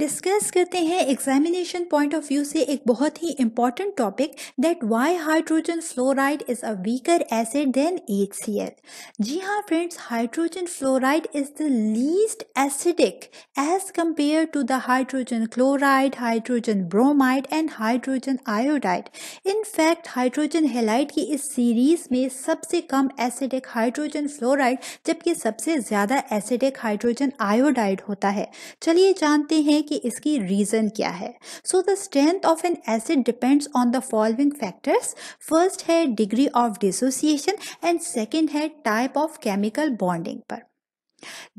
discuss करते हैं examination point of view से एक बहुत ही important topic that why hydrogen fluoride is a weaker acid than H C L जी हाँ friends hydrogen fluoride is the least acidic as compare to the hydrogen chloride hydrogen bromide and hydrogen iodide in fact hydrogen halide की इस series में सबसे कम acidic hydrogen fluoride जबकि सबसे ज़्यादा एसिडिक हाइड्रोजन आयोडाइड होता है चलिए जानते हैं कि इसकी रीज़न क्या है so the strength of an acid depends on the following factors first है degree of dissociation and second है टाइप ऑफ केमिकल बॉन्डिंग पर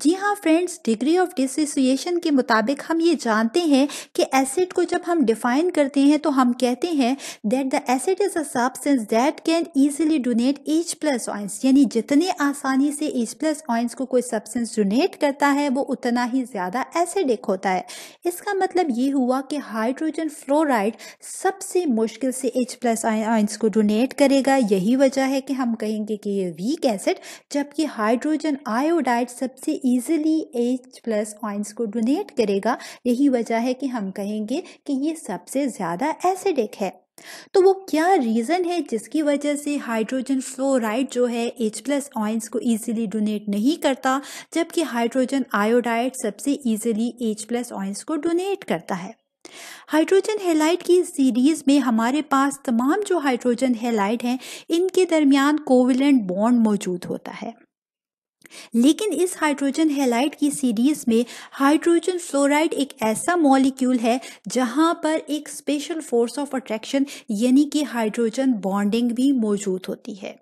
जी हाँ फ्रेंड्स डिग्री ऑफ डिसोसिएशन के मुताबिक हम ये जानते हैं कि एसिड को जब हम डिफाइन करते हैं तो हम कहते हैं that the acid is a substance that can easily donate H plus ions यानी जितने आसानी से एच प्लस ऑइंस को कोई सब्सटेंस डोनेट करता है वो उतना ही ज़्यादा एसिडिक होता है इसका मतलब ये हुआ कि हाइड्रोजन फ्लोराइड सबसे मुश्किल से एच प्लस ऑइंस को डोनेट करेगा यही वजह है कि हम कहेंगे कि ये वीक एसिड जबकि हाइड्रोजन आयोडाइड सब सबसे ईजिली एच प्लस ऑइंस को डोनेट करेगा यही वजह है कि हम कहेंगे कि ये सबसे ज़्यादा एसिडिक है तो वो क्या रीज़न है जिसकी वजह से हाइड्रोजन फ्लोराइड जो है एच प्लस ऑइंस को ईजिली डोनेट नहीं करता जबकि हाइड्रोजन आयोडाइड सबसे ईजिली एच प्लस ऑइंस को डोनेट करता है हाइड्रोजन हेलाइट की सीरीज़ में हमारे पास तमाम जो हाइड्रोजन हेलाइट हैं इनके दरमियान कोविलेंट बॉन्ड मौजूद होता है लेकिन इस हाइड्रोजन हेलाइट की सीरीज में हाइड्रोजन फ्लोराइड एक ऐसा मॉलिक्यूल है जहां पर एक स्पेशल फोर्स ऑफ अट्रैक्शन यानी कि हाइड्रोजन बॉन्डिंग भी मौजूद होती है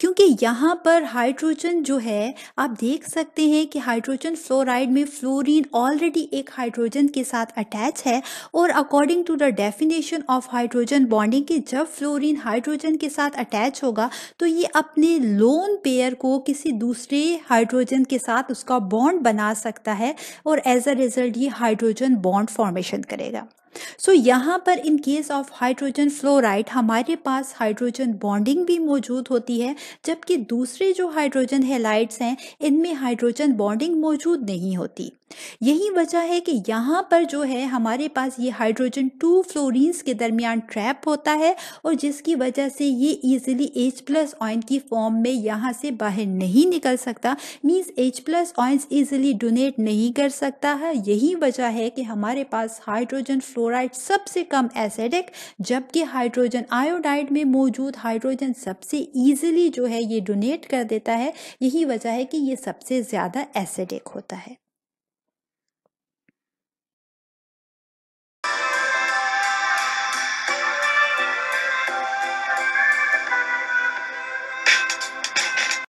क्योंकि यहाँ पर हाइड्रोजन जो है आप देख सकते हैं कि हाइड्रोजन फ्लोराइड में फ्लोरीन ऑलरेडी एक हाइड्रोजन के साथ अटैच है और according to the definition of hydrogen bonding कि जब फ्लोरीन हाइड्रोजन के साथ अटैच होगा तो ये अपने लोन पेयर को किसी दूसरे हाइड्रोजन के साथ उसका बॉन्ड बना सकता है और एज अ रिजल्ट ये हाइड्रोजन बॉन्ड फॉर्मेशन करेगा सो so, यहाँ पर in case of hydrogen fluoride हमारे पास हाइड्रोजन बॉन्डिंग भी मौजूद होती है जबकि दूसरे जो हाइड्रोजन हेलाइट्स हैं इनमें हाइड्रोजन बॉन्डिंग मौजूद नहीं होती यही वजह है कि यहाँ पर जो है हमारे पास ये हाइड्रोजन टू फ्लोरिन के दरमियान ट्रैप होता है और जिसकी वजह से ये ईजिली एच प्लस ऑइन की फॉर्म में यहाँ से बाहर नहीं निकल सकता means H plus ions easily donate नहीं कर सकता है यही वजह है कि हमारे पास हाइड्रोजन फ्लोराइड सबसे कम एसिडिक जबकि हाइड्रोजन आयोडाइड में मौजूद हाइड्रोजन सबसे ईजिली जो है ये डोनेट कर देता है यही वजह है कि ये सबसे ज़्यादा एसिडिक होता है